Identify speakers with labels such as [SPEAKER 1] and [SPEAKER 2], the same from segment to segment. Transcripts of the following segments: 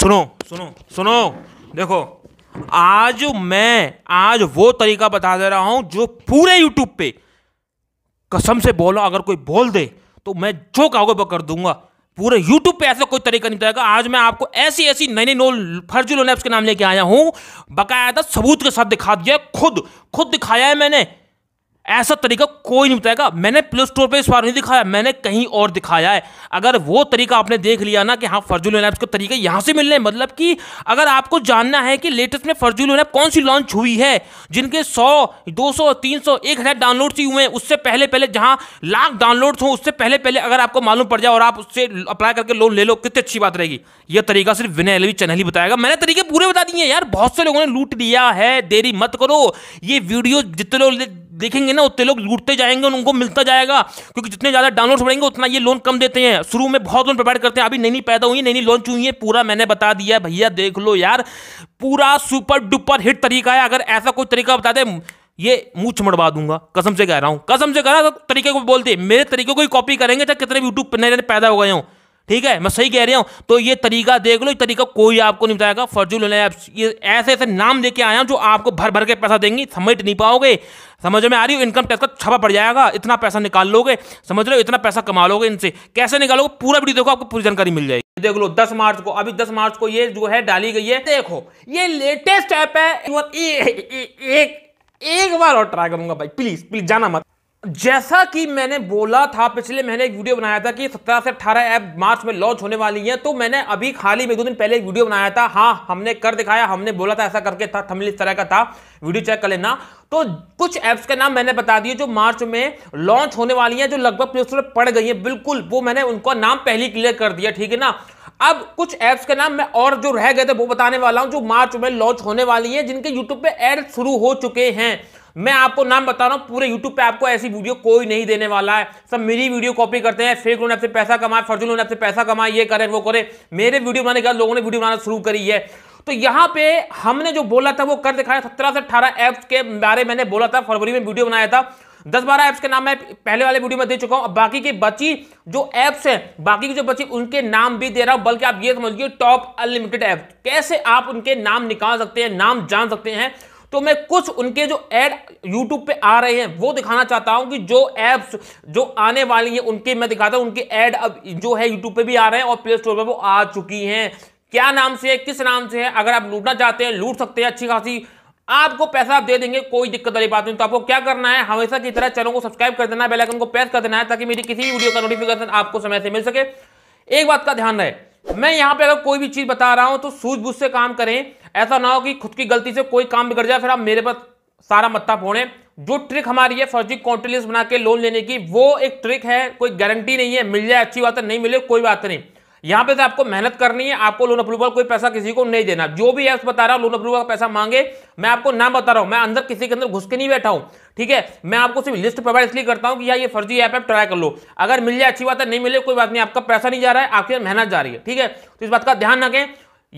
[SPEAKER 1] सुनो सुनो सुनो देखो आज मैं आज वो तरीका बता दे रहा हूं जो पूरे यूट्यूब पे कसम से बोलो अगर कोई बोल दे तो मैं जो कहोगे वो कर दूंगा पूरे यूट्यूब पे ऐसा कोई तरीका नहीं बताएगा आज मैं आपको ऐसी ऐसी नई नई नोल फर्जी लोन ऐप्स के नाम लेके आया हूं बकाया था सबूत के साथ दिखा दिया खुद खुद दिखाया है मैंने ऐसा तरीका कोई नहीं बताएगा मैंने प्ले स्टोर पर इस बार नहीं दिखाया मैंने कहीं और दिखाया है अगर वो तरीका आपने देख लिया ना कि हाँ फर्जुल लैब्स का तरीके यहाँ से मिलने मतलब कि अगर आपको जानना है कि लेटेस्ट में फर्जुल लैब कौन सी लॉन्च हुई है जिनके 100, 200, 300, 1000 डाउनलोड्स ही हुए हैं उससे पहले पहले जहाँ लाख डाउनलोड्स हों उससे पहले पहले अगर आपको मालूम पड़ जाए और आप उससे अप्लाई करके लोन ले लो कितनी अच्छी बात रहेगी यह तरीका सिर्फ विनय एलवी चैनल ही बताएगा मैंने तरीके पूरे बता दिए यार बहुत से लोगों ने लूट लिया है देरी मत करो ये वीडियो जितने लोग देखेंगे ना उतने लोग लूटते जाएंगे उनको मिलता जाएगा क्योंकि जितने ज़्यादा डाउनलोड बढ़ेंगे उतना ये लोन कम देते हैं शुरू में बहुत लोन प्रोवाइड करते हैं अभी नई नई पैदा हुई नई नई लॉन्च हुई है पूरा मैंने बता दिया भैया देख लो यार पूरा सुपर डुपर हिट तरीका है अगर ऐसा कोई तरीका बता दे ये मुंह मड़वा दूंगा कसम से कह रहा हूं कसम से कह रहा हूं तरीके को बोलते मेरे तरीके को ही कॉपी करेंगे चाहे कितने भी यूट्यूब नए पैदा हो गए हों ठीक है मैं सही कह रहा हूँ तो ये तरीका देख लो ये तरीका कोई आपको नहीं बताएगा फर्जूल ये ऐसे ऐसे नाम लेके आया जो आपको भर भर के पैसा देंगी समझ नहीं पाओगे समझ में आ रही हो इनकम टैक्स का छपा पड़ जाएगा इतना पैसा निकाल लोगे समझ लो इतना पैसा कमा लोगे इनसे कैसे निकालोगे पूरा वीडियो देखो आपको पूरी जानकारी मिल जाएगी देख लो 10 मार्च को अभी 10 मार्च को ये जो है डाली गई है देखो ये लेटेस्ट ऐप है एक एक बार और ट्राई करूंगा भाई प्लीज प्लीज जाना मत जैसा कि मैंने बोला था पिछले महीने एक वीडियो बनाया था कि सत्रह से अठारह ऐप मार्च में लॉन्च होने वाली हैं तो मैंने अभी खाली में दो दिन पहले एक वीडियो बनाया था हाँ हमने कर दिखाया हमने बोला था ऐसा करके था थमिल इस तरह का था वीडियो चेक कर लेना तो कुछ ऐप्स के नाम मैंने बता दिए जो मार्च में लॉन्च होने वाली हैं जो लगभग प्ले स्टोर पड़ गई हैं बिल्कुल वो मैंने उनका नाम पहले क्लियर कर दिया ठीक है ना अब कुछ ऐप्स के नाम मैं और जो रह गए थे वो बताने वाला हूँ जो मार्च में लॉन्च होने वाली है जिनके यूट्यूब पे एड शुरू हो चुके हैं मैं आपको नाम बता रहा हूं पूरे यूट्यूब पे आपको ऐसी वीडियो कोई नहीं देने वाला है सब मेरी वीडियो कॉपी करते हैं फेक लोन ऐप से पैसा कमाए फर्जी लोन ऐप से पैसा कमाए ये करें वो करें मेरे वीडियो बनाने के बाद लोगों ने वीडियो बनाना शुरू करी है तो यहां पे हमने जो बोला था वो कर दिखाया सत्रह से अठारह ऐप्स के बारे मैंने बोला था फरवरी में वीडियो बनाया था दस बारह ऐप्स के नाम मैं पहले वाले वीडियो में दे चुका हूँ बाकी की बची जो ऐप्स हैं बाकी की जो बची उनके नाम भी दे रहा हूं बल्कि आप ये समझिए टॉप अनलिमिटेड ऐप कैसे आप उनके नाम निकाल सकते हैं नाम जान सकते हैं तो मैं कुछ उनके जो एड यूट्यूब पे आ रहे हैं वो दिखाना चाहता हूं कि जो एप्स जो आने वाली हैं उनके मैं दिखाता हूं उनके एड अब जो है यूट्यूब पे भी आ रहे हैं और प्ले स्टोर पर वो आ चुकी हैं क्या नाम से है किस नाम से है अगर आप लूटना चाहते हैं लूट सकते हैं अच्छी खासी आपको पैसा आप दे देंगे कोई दिक्कत वाली बात नहीं तो आपको क्या करना है हमेशा की तरह चैनल को सब्सक्राइब कर देना है बेलाइकन को प्रेस कर देना है ताकि मेरी किसी भी वीडियो का नोटिफिकेशन आपको समय से मिल सके एक बात का ध्यान रहे मैं यहां पे अगर कोई भी चीज़ बता रहा हूं तो सूझबूझ से काम करें ऐसा ना हो कि खुद की गलती से कोई काम बिगड़ जाए फिर आप मेरे पर सारा मत्था फोड़ें जो ट्रिक हमारी है फर्जी कॉन्ट्री बना के लोन लेने की वो एक ट्रिक है कोई गारंटी नहीं है मिल जाए अच्छी बात है नहीं मिले कोई बात नहीं यहाँ पे तो आपको मेहनत करनी है आपको लोन अप्रूवल कोई पैसा किसी को नहीं देना जो भी ऐप बता रहा हूँ लोन अप्रूवल का पैसा मांगे मैं आपको नाम बता रहा हूँ मैं अंदर किसी के अंदर घुस के नहीं बैठा हूँ ठीक है मैं आपको सिर्फ लिस्ट प्रोवाइड इसलिए करता हूँ कि यार ये फर्जी ऐप है ट्राई कर लो अगर मिल जाए अच्छी बात है नहीं मिले कोई बात नहीं आपका पैसा नहीं जा रहा है आपकी मेहनत जा रही है ठीक है तो इस बात का ध्यान रखें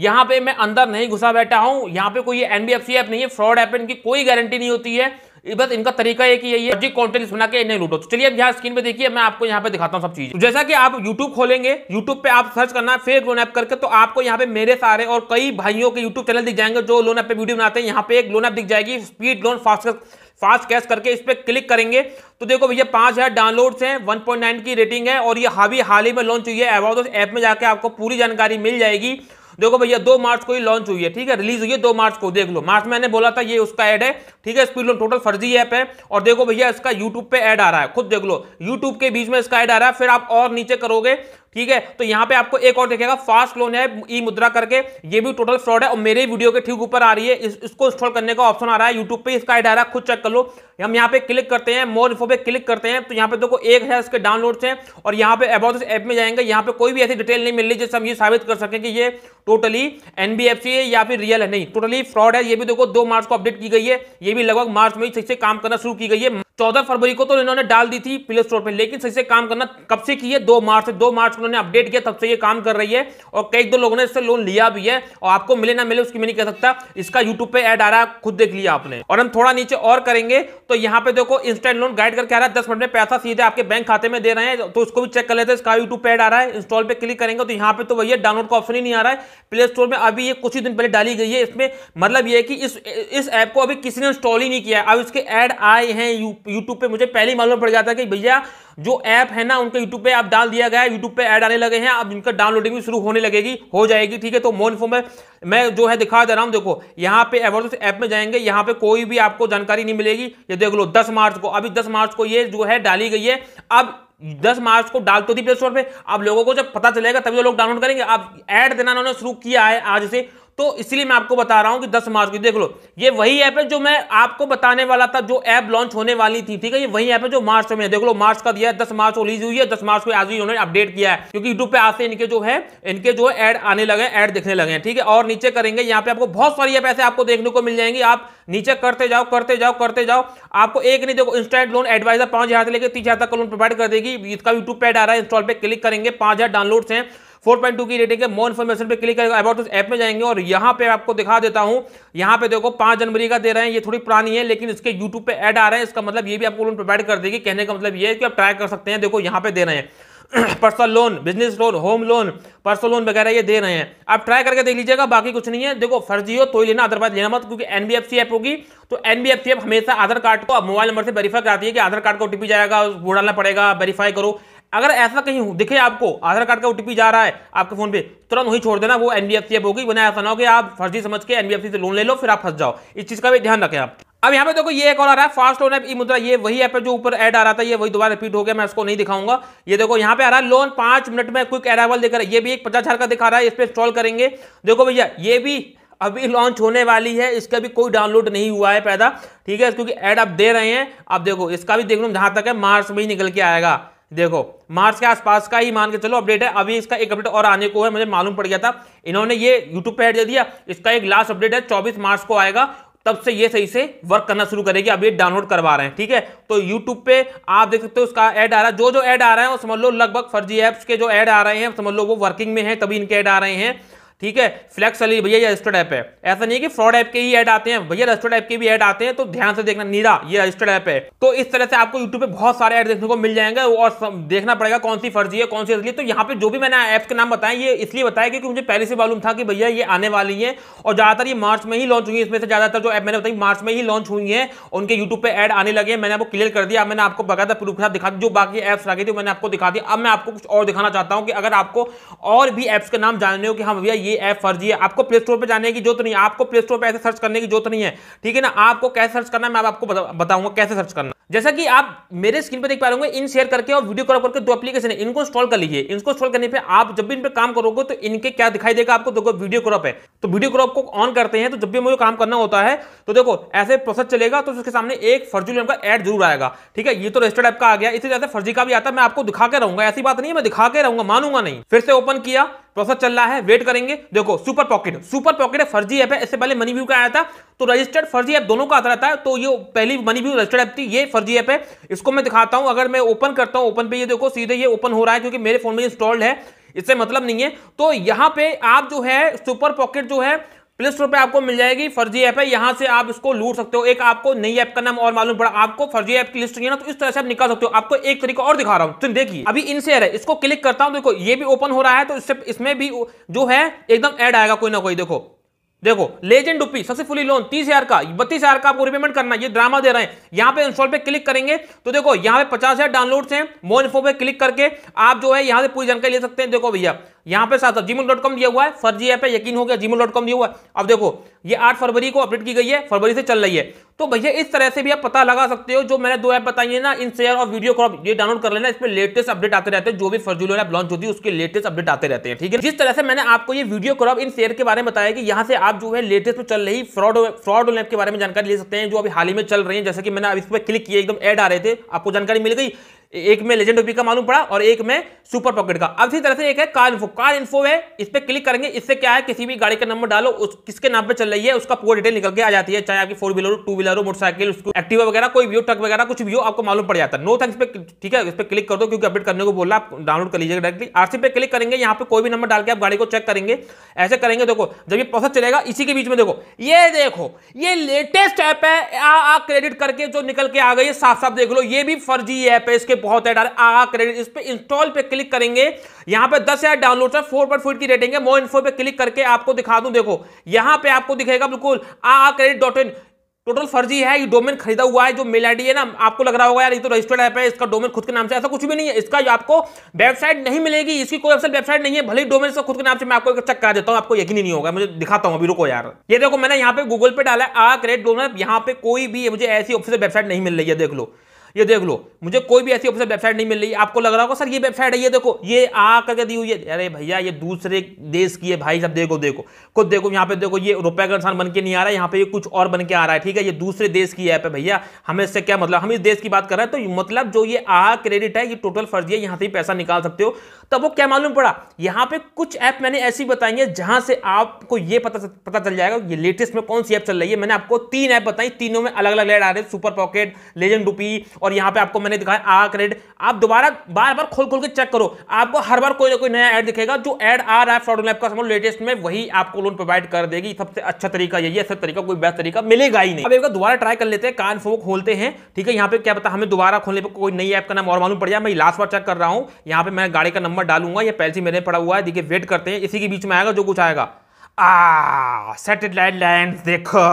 [SPEAKER 1] यहां पे मैं अंदर नहीं घुसा बैठा हूं यहां पे कोई एनबीएफसी ऐप नहीं है फ्रॉड ऐप इनकी कोई गारंटी नहीं होती है बस इनका तरीका है कि यही है कॉन्टेंट बना के नहीं लूटो तो चलिए अब यहाँ स्क्रीन पे देखिए मैं आपको यहाँ पे दिखाता हूँ सब चीज जैसा कि आप YouTube खोलेंगे YouTube पे आप सर्च करना फेक लोन ऐप करके तो आपको यहाँ पे मेरे सारे और कई भाइयों के यूट्यूब चैनल दिख जाएंगे जो लोन ऐप पे वीडियो बनाते हैं यहाँ पे एक लोन ऐप दिख जाएगी speed loan fast fast cash करके इस पर क्लिक करेंगे तो देखो भैया पांच हज़ार डाउनलोड है वन पॉइंट नाइन की रेटिंग है और ये हावी हाल ही में लॉन्च हुई है अबाउट ऐप में जाके आपको पूरी जानकारी मिल जाएगी देखो भैया दो मार्च को ही लॉन्च हुई है ठीक है रिलीज हुई है दो मार्च को देख लो मार्च मैंने बोला था ये उसका एड है ठीक है स्पीड लोन टोटल फर्जी ऐप है और देखो भैया इसका यूट्यूब पे एड आ रहा है खुद देख लो यूट्यूब के बीच में इसका एड आ रहा है फिर आप और नीचे करोगे ठीक है तो यहाँ पे आपको एक और देखेगा फास्ट लोन है ई मुद्रा करके ये भी टोटल फ्रॉड है और मेरे वीडियो के ठीक ऊपर आ रही है इस, इसको इंस्टॉल करने का ऑप्शन आ रहा है यूट्यूब पे इसका एड आ रहा है खुद चेक कर लो हम यहाँ पे क्लिक करते हैं मोर इन्फो पे क्लिक करते हैं तो यहाँ पे देखो एक है इसके डाउनलोड्स हैं और यहाँ पे अबाउट ऐप में जाएंगे यहाँ पे कोई भी ऐसी डिटेल नहीं मिल रही जिससे हम ये साबित कर सकें कि ये टोटली एनबीएफसी है या फिर रियल है नहीं टोटली फ्रॉड है ये भी देखो दो मार्च को अपडेट की गई है ये भी लगभग मार्च में ही सही से काम करना शुरू की गई है चौदह फरवरी को तो इन्होंने डाल दी थी प्ले स्टोर पर लेकिन सही से काम करना कब से की है दो मार्च से दो मार्च उन्होंने अपडेट किया तब से ये काम कर रही है और कई दो लोगों ने इससे लोन लिया भी है और आपको मिले ना मिले उसकी मैं नहीं कह सकता इसका यूट्यूब पे एड आ रहा है खुद देख लिया आपने और हम थोड़ा नीचे और करेंगे तो यहाँ पे देखो इंस्टेंट लोन गाइड करके आ रहा है दस मिनट में पैसा सीधे आपके बैंक खाते में दे रहे हैं तो उसको भी चेक कर लेते हैं इसका यूट्यूब पे एड आ रहा है इंस्टॉल पर क्लिक करेंगे तो यहाँ पे तो भैया डाउनलोड का ऑप्शन ही नहीं आ रहा है प्ले स्टोर में अभी ये कुछ ही दिन पहले डाली गई है इसमें मतलब ये है कि इस इस ऐप को अभी किसी ने इंस्टॉल ही नहीं किया अब इसके ऐड आए हैं यूट्यूब पे मुझे पहले ही मालूम पड़ गया था कि भैया जो ऐप है ना उनके यूट्यूब पे आप डाल दिया गया है यूट्यूब पे ऐड आने लगे हैं अब इनका डाउनलोडिंग भी शुरू होने लगेगी हो जाएगी ठीक है तो मोन इन्फो में मैं जो है दिखा दे रहा हूँ देखो यहाँ पे एवर ऐप में जाएंगे यहाँ पे कोई भी आपको जानकारी नहीं मिलेगी ये देख लो दस मार्च को अभी दस मार्च को ये जो है डाली गई है अब दस मार्च को डाल तो दी प्ले स्टोर पर आप लोगों को जब पता चलेगा तभी तो लोग डाउनलोड करेंगे आप ऐड देना उन्होंने शुरू किया है आज से तो इसलिए मैं आपको बता रहा हूं कि 10 मार्च की देख लो ये वही ऐप है जो मैं आपको बताने वाला था जो ऐप लॉन्च होने वाली थी ठीक है ये वही ऐप है जो मार्च में देख लो मार्च का दिया है दस मार्च को रिलीज हुई है दस मार्च को आज ही उन्होंने अपडेट किया है क्योंकि यूट्यूब पे आज से इनके जो है इनके जो है एड आने लगे एड दिखने लगे हैं ठीक है और नीचे करेंगे यहाँ पे आपको बहुत सारी ऐप ऐसे आपको देखने को मिल जाएंगी आप नीचे करते जाओ करते जाओ करते जाओ आपको एक नहीं देखो इंस्टेंट लोन एडवाइजर पांच हजार से लेकर तीस हजार तक लोन प्रोवाइड कर देगी इसका यूट्यूब पे आ रहा है इंस्टॉल पे क्लिक करेंगे पांच हजार डाउनलोड्स हैं 4.2 की रेटिंग है मोर इन्फॉर्मेशन पे क्लिक करेगा अबाउट उस ऐप में जाएंगे और यहाँ पे आपको दिखा देता हूँ यहाँ पे देखो पांच जनवरी का दे रहे हैं ये थोड़ी पुरानी है लेकिन इसके यूट्यूब पे एड आ रहे हैं इसका मतलब ये भी आपको लोन प्रोवाइड कर देगी कहने का मतलब ये है कि आप ट्राई कर सकते हैं देखो यहाँ पे दे रहे हैं personal loan business loan home loan personal loan वगैरह ये दे रहे हैं आप ट्राई करके देख लीजिएगा बाकी कुछ नहीं है देखो फर्जी हो तो ही लेना अदरवाइज लेना मत क्योंकि एनबीएफसी ऐप होगी तो एनबीएफसी ऐप हमेशा आधार कार्ड को मोबाइल नंबर से वेरीफाई कराती है कि आधार कार्ड को ओटीपी जाएगा वो डालना पड़ेगा वेरीफाई करो अगर ऐसा कहीं दिखे आपको आधार कार्ड का ओटीपी जा रहा है आपके फोन पे तुरंत वही छोड़ देना वो एनबीएफसी ऐप होगी बना ऐसा ना हो कि आप फर्जी समझ के एनबीएफसी से लोन ले लो फिर आप फंस जाओ इस चीज का भी ध्यान रखें आप अब यहाँ पे देखो ये एक और आ रहा है फास्ट लोन ऐप ई मुद्रा ये वही ऐप है जो ऊपर ऐड आ रहा था ये वही दोबारा रिपीट हो गया मैं इसको नहीं दिखाऊंगा ये देखो यहाँ पे आ रहा है लोन पांच मिनट में क्विक अराइवल देख रहा है ये भी एक पचास हजार का दिखा रहा है इस पर इंस्टॉल करेंगे देखो भैया ये भी अभी लॉन्च होने वाली है इसका भी कोई डाउनलोड नहीं हुआ है पैदा ठीक है क्योंकि ऐड आप दे रहे हैं आप देखो इसका भी देख लो जहां तक है मार्च में ही निकल के आएगा देखो मार्च के आसपास का ही मान के चलो अपडेट है अभी इसका एक अपडेट और आने को है मुझे मालूम पड़ गया था इन्होंने ये यूट्यूब पर एड दे दिया इसका एक लास्ट अपडेट है 24 मार्च को आएगा तब से ये सही से वर्क करना शुरू करेगी अभी डाउनलोड करवा रहे हैं ठीक है तो यूट्यूब पे आप देख सकते हो उसका ऐड आ रहा है जो जो ऐड आ रहा है वो समझ लो लगभग फर्जी एप्स के जो ऐड आ रहे हैं समझ लो वो वर्किंग में है तभी इनके ऐड आ रहे हैं ठीक है फ्लैक्स वाली भैया ये रजिस्टर्ड ऐप है ऐसा नहीं है कि फ्रॉड ऐप के ही ऐड आते हैं भैया रजिस्टर्ड ऐप के भी ऐड आते हैं तो ध्यान से देखना नीरा ये रजिस्टर्ड ऐप है तो इस तरह से आपको यूट्यूब पे बहुत सारे ऐड देखने को मिल जाएंगे और देखना पड़ेगा कौन सी फर्जी है कौन सी असली तो यहाँ पे जो भी मैंने ऐप के नाम बताया ये इसलिए बताया क्योंकि मुझे पहले से मालूम था कि भैया ये आने वाली है और ज्यादातर ये मार्च में ही लॉन्च हुई है इसमें से ज्यादातर जो ऐप मैंने बताई मार्च में ही लॉन्च हुई है उनके यूट्यूब पे एड आने लगे मैंने आपको क्लियर कर दिया मैंने आपको बकायदा प्रूफ के साथ दिखा जो बाकी ऐप्स लगे थे मैंने आपको दिखा दिया अब मैं आपको कुछ और दिखाना चाहता हूँ कि अगर आपको और भी ऐप्स के नाम जानने हो कि हाँ भैया ये फर्जी ऐप फर्जी है आपको प्ले स्टोर पर जाने की जरूरत नहीं आपको प्ले स्टोर पर ऐसे सर्च करने की जरूरत नहीं है ठीक है ना आपको कैसे सर्च करना है मैं आपको बताऊंगा कैसे सर्च करना जैसा कि आप मेरे स्क्रीन पर देख पा रहे इन शेयर करके और वीडियो कॉल करके दो एप्लीकेशन है इनको इंस्टॉल कर लीजिए इनको इंस्टॉल करने पे आप जब भी इन पे काम करोगे तो इनके क्या दिखाई देगा आपको देखो वीडियो क्रॉप है तो वीडियो क्रॉप को ऑन करते हैं तो जब भी मुझे काम करना होता है तो देखो ऐसे प्रोसेस चलेगा तो उसके सामने एक फर्जी का एड जरूर आएगा ठीक है ये तो रजिस्टर्ड ऐप का आ गया इसी तरह से फर्जी का भी आता है मैं आपको दिखा के रहूंगा ऐसी बात नहीं मैं दिखा के रहूंगा मानूंगा नहीं फिर से ओपन किया प्रोसेस चल रहा है वेट करेंगे देखो सुपर पॉकेट सुपर पॉकेट फर्जी ऐप है इससे पहले मनी व्यू का आया था तो रजिस्टर्ड फर्जी ऐप दोनों का आता रहता है तो ये पहली मनी व्यू रजिस्टर्ड ऐप थी ये फर्जी ऐप है इसको मैं दिखाता हूं अगर मैं ओपन करता हूं ओपन पे ये देखो सीधे ये ओपन हो रहा है क्योंकि मेरे फोन में इंस्टॉल्ड है इससे मतलब नहीं है तो यहां पे आप जो है सुपर पॉकेट जो है प्ले स्टोर पर आपको मिल जाएगी फर्जी ऐप है यहाँ से आप इसको लूट सकते हो एक आपको नई ऐप का नाम और मालूम पड़ा आपको फर्जी ऐप की लिस्ट ना तो इस तरह से आप निकाल सकते हो आपको एक तरीका और दिखा रहा हूँ तुम देखिए अभी इनसे है इसको क्लिक करता हूँ देखो ये भी ओपन हो रहा है तो इससे इसमें भी जो है एकदम ऐड आएगा कोई ना कोई देखो देखो लेजेंड डुपी सक्सेसफुली लोन तीस हजार का बत्तीस हजार का आपको रिपेमेंट करना ये ड्रामा दे रहे हैं यहाँ पे इंस्टॉल पे क्लिक करेंगे तो देखो यहाँ पे पचास हजार डाउनलोड है मोर इन्फो पे क्लिक करके आप जो है यहाँ से पूरी जानकारी ले सकते हैं देखो भैया यहाँ पे साथ जीमेल डॉट कॉम दिया हुआ है फर्जी ऐप है यकीन हो गया जीमेल डॉट कॉम दिया हुआ है अब देखो ये आठ फरवरी को अपडेट की गई है फरवरी से चल रही है तो भैया इस तरह से भी आप पता लगा सकते हो जो मैंने दो ऐप बताई है ना इन शेयर और वीडियो क्रॉप ये डाउनलोड कर लेना इसमें लेटेस्ट अपडेट आते रहते हैं जो भी फर्जुलर ऐप लॉन्च होती है उसके लेटेस्ट अपडेट आते रहते हैं ठीक है जिस तरह से मैंने आपको ये वीडियो क्रॉप इन शेयर के बारे में बताया कि यहाँ से आप जो है लेटेस्ट में चल रही फ्रॉड फ्रॉड ऐप के बारे में जानकारी ले सकते हैं जो अभी हाल ही में चल रही है जैसे कि मैंने इस पर क्लिक किया एकदम एड आ रहे थे आपको जानकारी मिल गई एक में लेजेंड ओपी का मालूम पड़ा और एक में सुपर पॉकेट का अब इसी तरह से एक है कार इन्फो कार इन्फो है इस पर क्लिक करेंगे इससे क्या है किसी भी गाड़ी का नंबर डालो उस किसके नाम पे चल रही है उसका पूरा डिटेल निकल के आ जाती है चाहे आपकी फोर व्हीलर हो टू व्हीलर हो मोटरसाइकिल उसको एक्टिवा वगैरह कोई भी हो ट्रक वगैरह कुछ भी हो आपको मालूम पड़ जाता है नो थैंक्स पे ठीक है इस पर क्लिक कर दो क्योंकि अपडेट करने को बोला आप डाउनलोड कर लीजिएगा डायरेक्टली आरसी पे क्लिक करेंगे यहाँ पे कोई भी नंबर डाल के आप गाड़ी को चेक करेंगे ऐसे करेंगे देखो जब ये प्रोसेस चलेगा इसी के बीच में देखो ये देखो ये लेटेस्ट ऐप है क्रेडिट करके जो निकल के आ गई साफ साफ देख लो ये भी फर्जी ऐप है इसके बहुत है आ क्रेडिट इस पर इंस्टॉल पे क्लिक करेंगे यहां पे दस हजार डाउनलोड है फोर पॉइंट फोर की रेटिंग है मोर इन्फो पे क्लिक करके आपको दिखा दूं देखो यहां पे आपको दिखेगा बिल्कुल आ क्रेडिट डॉट इन टोटल फर्जी है ये डोमेन खरीदा हुआ है जो मेल आईडी है ना आपको लग रहा होगा यार ये तो रजिस्टर्ड ऐप है इसका डोमेन खुद के नाम से ऐसा कुछ भी नहीं है इसका आपको वेबसाइट नहीं मिलेगी इसकी कोई असल वेबसाइट नहीं है भले ही डोमेन इसका खुद के नाम से मैं आपको एक चेक करा देता हूँ आपको यकीन नहीं होगा मुझे दिखाता हूँ अभी रुको यार ये देखो मैंने यहाँ पे गूगल पे डाला है आ क्रेडिट डोनर यहाँ पे कोई भी मुझे ऐसी ऑफिसियल वेबसाइट नहीं मिल रही है देख लो ये देख लो मुझे कोई भी ऐसी ऑफिशियल वेबसाइट नहीं मिल रही आपको लग रहा होगा सर ये वेबसाइट है ये देखो ये आ करके दी हुई है अरे भैया ये दूसरे देश की है भाई सब देखो देखो खुद देखो यहाँ पे देखो ये रुपए का इंसान बन के नहीं आ रहा है यहाँ पे ये कुछ और बन के आ रहा है ठीक है ये दूसरे देश की ऐप है भैया हमें इससे क्या मतलब हम इस देश की बात कर रहे हैं तो मतलब जो ये आ क्रेडिट है ये टोटल फर्जी है यहाँ से पैसा निकाल सकते हो तब वो क्या मालूम पड़ा यहाँ पे कुछ ऐप मैंने ऐसी बताई है जहां से आपको ये पता पता चल जाएगा ये लेटेस्ट में कौन सी ऐप चल रही है मैंने आपको तीन ऐप बताई तीनों में अलग अलग लेट आ रहे सुपर पॉकेट लेजेंड रूपी और यहां पे आपको मैंने दिखाया आ क्रेडिट आप दोबारा बार बार खोल खोल के चेक करो आपको हर बार कोई ना कोई नया एड दिखेगा जो एड आ रहा है फ्रॉड लैब का लेटेस्ट में वही आपको लोन प्रोवाइड कर देगी सबसे अच्छा तरीका यही है सब तरीका कोई बेस्ट तरीका मिलेगा ही नहीं दोबारा ट्राई कर लेते हैं कान फो खोलते हैं ठीक है यहाँ पे क्या पता हमें दोबारा खोलने पर कोई नई ऐप का नाम और मालूम पड़ जाए मैं लास्ट बार चेक कर रहा हूँ यहाँ पे मैं गाड़ी का नंबर डालूंगा ये पहले मेरे पड़ा हुआ है देखिए वेट करते हैं इसी के बीच में आएगा जो कुछ आएगा आ सेटेलाइट लैंड देखो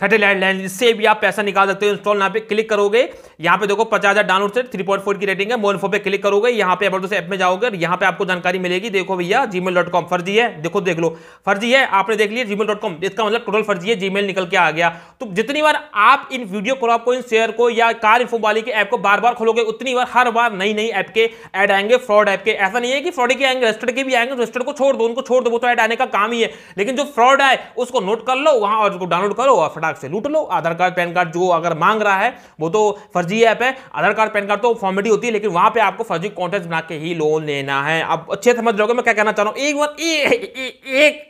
[SPEAKER 1] सैटेलाइट लैंड इससे भी आप पैसा निकाल सकते हो इंस्टॉल यहाँ पे क्लिक करोगे यहाँ पे देखो पचास हजार डाउनलोड से थ्री पॉइंट फोर की रेटिंग है मोर इन्फो पे क्लिक करोगे यहाँ पे अबाउट ऐप में जाओगे और यहाँ पे आपको जानकारी मिलेगी देखो भैया जी मेल डॉट कॉम फर्जी है देखो देख लो फर्जी है आपने देख लिया जी मेल डॉट कॉम इसका मतलब टोटल फर्जी है जी मेल निकल के आ गया तो जितनी बार आप इन वीडियो को आपको इन शेयर को या कार इन्फो वाली के ऐप को बार बार खोलोगे उतनी बार हर बार नई नई ऐप के ऐड आएंगे फ्रॉड ऐप के ऐसा नहीं है कि फ्रॉड के आएंगे रजिस्टर के भी आएंगे रजिस्टर को छोड़ दो उनको छोड़ दो वो तो ऐड आने का काम ही है लेकिन जो फ्रॉड है उसको नोट कर लो वहाँ और डाउनलोड करो और दिमाग से लूट लो आधार कार्ड पैन कार्ड जो अगर मांग रहा है वो तो फर्जी ऐप है आधार कार्ड पैन कार्ड तो फॉर्मेटी होती है लेकिन वहां पे आपको फर्जी कॉन्टेक्ट बना के ही लोन लेना है आप अच्छे समझ लोगे मैं क्या कहना चाह रहा हूँ एक बार ए, ए, ए, एक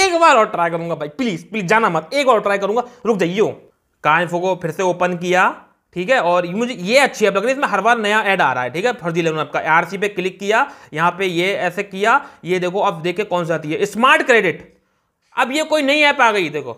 [SPEAKER 1] एक बार और ट्राई करूंगा भाई प्लीज प्लीज जाना मत एक और ट्राई करूंगा रुक जाइयो काइंफो को फिर से ओपन किया ठीक है और मुझे ये अच्छी ऐप लग रही है इसमें हर बार नया ऐड आ रहा है ठीक है फर्जी लेवन आपका आर पे क्लिक किया यहाँ पे ये ऐसे किया ये देखो अब देखे कौन सा आती है स्मार्ट क्रेडिट अब ये कोई नई ऐप आ गई देखो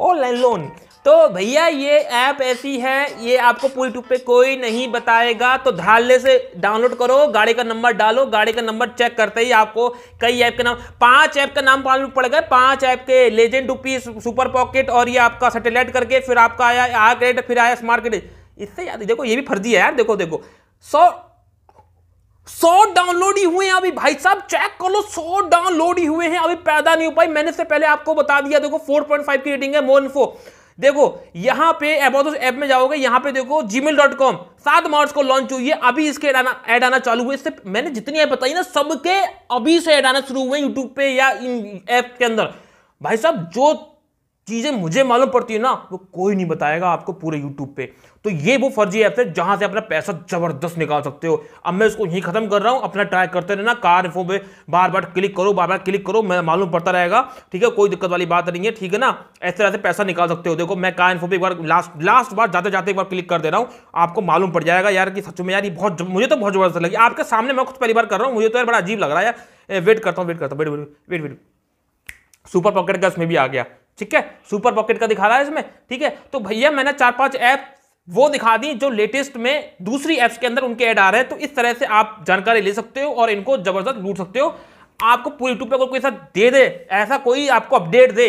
[SPEAKER 1] ऑनलाइन लोन तो भैया ये ऐप ऐसी है ये आपको पूरी टू पे कोई नहीं बताएगा तो धारले से डाउनलोड करो गाड़ी का नंबर डालो गाड़ी का नंबर चेक करते ही आपको कई ऐप के नाम पांच ऐप का नाम मालूम पड़ गए पांच ऐप के लेजेंड रूपी सुपर पॉकेट और ये आपका सेटेलाइट करके फिर आपका आया आर फिर आया स्मार्ट क्रेडिट इससे याद देखो ये भी फर्जी है यार देखो देखो सौ सौ डाउनलोड ही हुए हैं अभी भाई साहब चेक कर लो सौ डाउनलोड ही हुए हैं अभी पैदा नहीं हो पाई मैंने से पहले आपको बता दिया देखो 4.5 की रेटिंग है मोर इन्फो देखो यहां पे एबोथोस तो में जाओगे यहां पे देखो जीमेल डॉट कॉम सात मार्च को लॉन्च हुई है अभी इसके ऐड आना चालू हुए इससे मैंने जितनी ऐप बताई ना सबके अभी से ऐड आना शुरू हुए यूट्यूब पे या इन ऐप के अंदर भाई साहब जो चीज़ें मुझे मालूम पड़ती है ना वो कोई नहीं बताएगा आपको पूरे यूट्यूब पे तो ये वो फर्जी ऐप्स है जहाँ से अपना पैसा जबरदस्त निकाल सकते हो अब मैं इसको यहीं खत्म कर रहा हूँ अपना ट्राई करते रहना कार इन्फो पे बार बार क्लिक करो बार बार क्लिक करो मैं मालूम पड़ता रहेगा ठीक है कोई दिक्कत वाली बात नहीं है ठीक है ना ऐसे ऐसे पैसा निकाल सकते हो देखो मैं कार इन्फो पे एक बार लास्ट लास्ट बार जाते जाते एक बार क्लिक कर दे रहा हूँ आपको मालूम पड़ जाएगा यार कि सच में यार बहुत मुझे तो बहुत जबरदस्त लगी आपके सामने मैं खुद पहली बार कर रहा हूँ मुझे तो यार बड़ा अजीब लग रहा है यार वेट करता हूँ वेट करता हूँ wait wait wait wait super pocket का इसमें भी आ गया ठीक है सुपर पॉकेट का दिखा रहा है इसमें ठीक है तो भैया मैंने चार पांच ऐप वो दिखा दी जो लेटेस्ट में दूसरी ऐप्स के अंदर उनके ऐड आ रहे हैं तो इस तरह से आप जानकारी ले सकते हो और इनको जबरदस्त लूट सकते हो आपको पूरी यूट्यूब पर अगर कोई ऐसा दे दे ऐसा कोई आपको अपडेट दे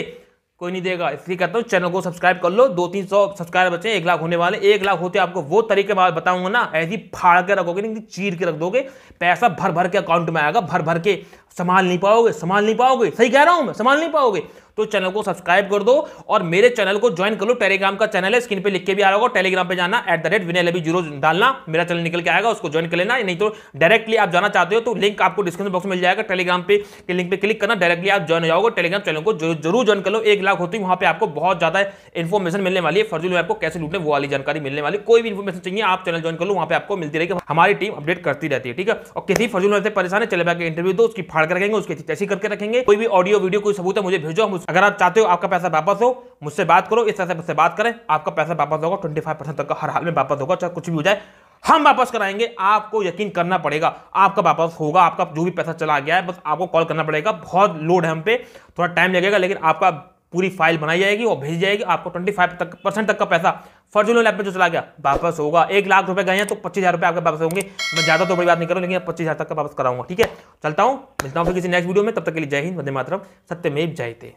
[SPEAKER 1] कोई नहीं देगा इसलिए कहता हूँ चैनल को सब्सक्राइब कर लो दो तीन सौ सब्सक्राइब बचे एक लाख होने वाले एक लाख होते आपको वो तरीके बाद बताऊंगा ना ऐसी फाड़ के रखोगे नहीं चीर के रख दोगे पैसा भर भर के अकाउंट में आएगा भर भर के संभाल नहीं पाओगे संभाल नहीं पाओगे सही कह रहा हूँ मैं संभाल नहीं पाओगे तो चैनल को सब्सक्राइब कर दो और मेरे चैनल को ज्वाइन कर लो टेलीग्राम का चैनल है स्क्रीन पे लिख के भी आ रहा होगा टेलीग्राम पे जाना एट द रेट विनय लबी जीरो डालना मेरा चैनल निकल के आएगा उसको ज्वाइन कर लेना नहीं तो डायरेक्टली आप जाना चाहते हो तो लिंक आपको डिस्क्रिप्शन बॉक्स में मिल जाएगा टेलीग्राम पे के लिंक पे क्लिक करना डायरेक्टली आप ज्वाइन हो जाओगे टेलीग्राम चैनल को जरूर ज्वाइन कर लो एक लाख होती है वहाँ पर आपको बहुत ज्यादा इन्फॉर्मेशन मिलने वाली है फर्जी आपको कैसे लूटने वो वाली जानकारी मिलने वाली कोई भी इन्फॉर्मेशन चाहिए आप चैनल ज्वाइन कर लो वहाँ पर आपको मिलती रहेगी हमारी टीम अपडेट करती रहती है ठीक है और किसी फर्जी से परेशान है चले जाकर इंटरव्यू दो उसकी फाड़ कर रखेंगे उसकी कैसी करके रखेंगे कोई भी ऑडियो वीडियो कोई सबूत है मुझे भेजो हम अगर आप चाहते हो आपका पैसा वापस हो मुझसे बात करो इस तरह से मुझसे बात करें आपका पैसा वापस होगा ट्वेंटी फाइव परसेंट तक का हर हाल में वापस होगा चाहे कुछ भी हो जाए हम वापस कराएंगे आपको यकीन करना पड़ेगा आपका वापस होगा आपका जो भी पैसा चला गया है बस आपको कॉल करना पड़ेगा बहुत लोड है हम पे थोड़ा टाइम लगेगा लेकिन आपका पूरी फाइल बनाई जाएगी और भेजी जाएगी आपको ट्वेंटी फाइव तक परसेंट तक का पैसा फर्जुल लैब में जो चला गया वापस होगा एक लाख रुपए गए हैं तो पच्चीस हज़ार रुपये आपके वापस होंगे मैं ज़्यादा तो बड़ी बात नहीं करूँ लेकिन पच्चीस हज़ार तक का वापस कराऊंगा ठीक है चलता हूँ मिलता हूँ फिर किसी नेक्स्ट वीडियो में तब तक के लिए जय हिंद वंदे मातरम सत्य में जय थे